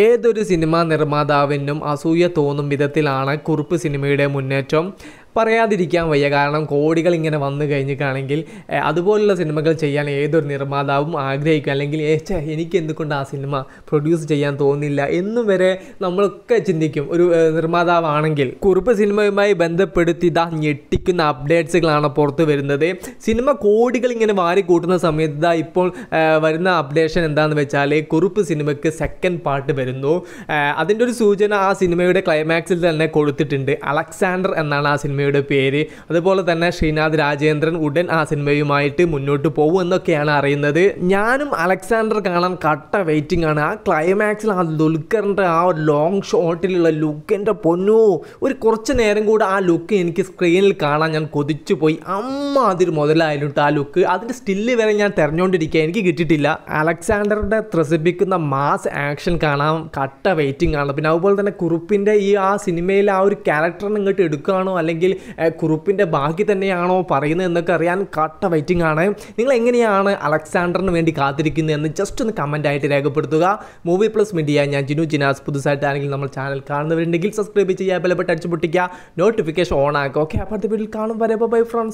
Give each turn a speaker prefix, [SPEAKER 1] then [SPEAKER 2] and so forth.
[SPEAKER 1] ഏതൊരു സിനിമാ നിർമ്മാതാവിനും അസൂയ തോന്നും വിധത്തിലാണ് കുറുപ്പ് സിനിമയുടെ മുന്നേറ്റം പറയാതിരിക്കാൻ വയ്യ കാരണം കോടികൾ ഇങ്ങനെ വന്നു കഴിഞ്ഞിട്ടാണെങ്കിൽ അതുപോലുള്ള സിനിമകൾ ചെയ്യാൻ ഏതൊരു നിർമ്മാതാവും ആഗ്രഹിക്കും അല്ലെങ്കിൽ ഏച്ച എനിക്ക് എന്തുകൊണ്ട് ആ സിനിമ പ്രൊഡ്യൂസ് ചെയ്യാൻ തോന്നില്ല എന്നും വരെ നമ്മളൊക്കെ ചിന്തിക്കും ഒരു നിർമ്മാതാവാണെങ്കിൽ കുറുപ്പ് സിനിമയുമായി ബന്ധപ്പെടുത്തി ഇതാ ഞെട്ടിക്കുന്ന അപ്ഡേറ്റ്സുകളാണ് പുറത്തു വരുന്നത് സിനിമ കോടികൾ ഇങ്ങനെ കൂട്ടുന്ന സമയത്ത് ഇതാ ഇപ്പോൾ വരുന്ന അപ്ഡേഷൻ എന്താണെന്ന് വെച്ചാൽ കുറുപ്പ് സിനിമയ്ക്ക് സെക്കൻഡ് പാർട്ട് വരുന്നു അതിൻ്റെ ഒരു സൂചന ആ സിനിമയുടെ ക്ലൈമാക്സിൽ തന്നെ കൊടുത്തിട്ടുണ്ട് അലക്സാണ്ടർ എന്നാണ് ആ സിനിമ സിനിമയുടെ പേര് അതുപോലെ തന്നെ ശ്രീനാഥ് രാജേന്ദ്രൻ ഉടൻ ആ സിനിമയുമായിട്ട് മുന്നോട്ട് എന്നൊക്കെയാണ് അറിയുന്നത് ഞാനും അലക്സാണ്ടർ കാണാൻ കട്ട വെയിറ്റിംഗ് ആണ് ആ ക്ലൈമാക്സിൽ ആ ദുൽഖറിൻ്റെ ആ ലോങ് ഷോട്ടിലുള്ള ലുക്ക് എൻ്റെ പൊന്നോ ഒരു കുറച്ച് നേരം കൂടെ ആ ലുക്ക് എനിക്ക് സ്ക്രീനിൽ കാണാൻ ഞാൻ കൊതിച്ചു പോയി അമ്മ അതിൽ മുതലായിരുന്നു ആ ലുക്ക് അതിൻ്റെ സ്റ്റില്ല് വരെ ഞാൻ തെരഞ്ഞുകൊണ്ടിരിക്കുക എനിക്ക് കിട്ടിയിട്ടില്ല അലക്സാണ്ടറുടെ ത്രസിപ്പിക്കുന്ന മാസ് ആക്ഷൻ കാണാൻ കട്ട വെയിറ്റിംഗ് ആണ് പിന്നെ അതുപോലെ തന്നെ കുറുപ്പിൻ്റെ ഈ ആ സിനിമയിലെ ആ ഒരു ക്യാരക്ടറിനെ ഇങ്ങോട്ട് എടുക്കുകയാണോ അല്ലെങ്കിൽ അല്ലെങ്കിൽ കുറുപ്പിൻ്റെ ബാക്കി തന്നെയാണോ പറയുന്നത് എന്നൊക്കെ അറിയാൻ കട്ട വെയിറ്റിംഗ് ആണ് നിങ്ങൾ എങ്ങനെയാണ് അലക്സാണ്ടറിന് വേണ്ടി കാത്തിരിക്കുന്നത് എന്ന് ജസ്റ്റ് ഒന്ന് കമൻറ്റായിട്ട് രേഖപ്പെടുത്തുക മൂവി പ്ലസ് മീഡിയ ഞാൻ ജിനു ജിനാസ് പുതുസായിട്ടാണെങ്കിൽ നമ്മൾ ചാനൽ കാണുന്നവരുണ്ടെങ്കിൽ സബ്സ്ക്രൈബ് ചെയ്യാൻ ബലപ്പെട്ട് അടിച്ചു പൊട്ടിക്കുക നോട്ടിഫിക്കേഷൻ ഓൺ ആക്കുക ഓക്കെ അപ്പോൾ അടുത്ത വീട്ടിൽ കാണും വരെ ബൈ ഫ്രണ്ട്സ്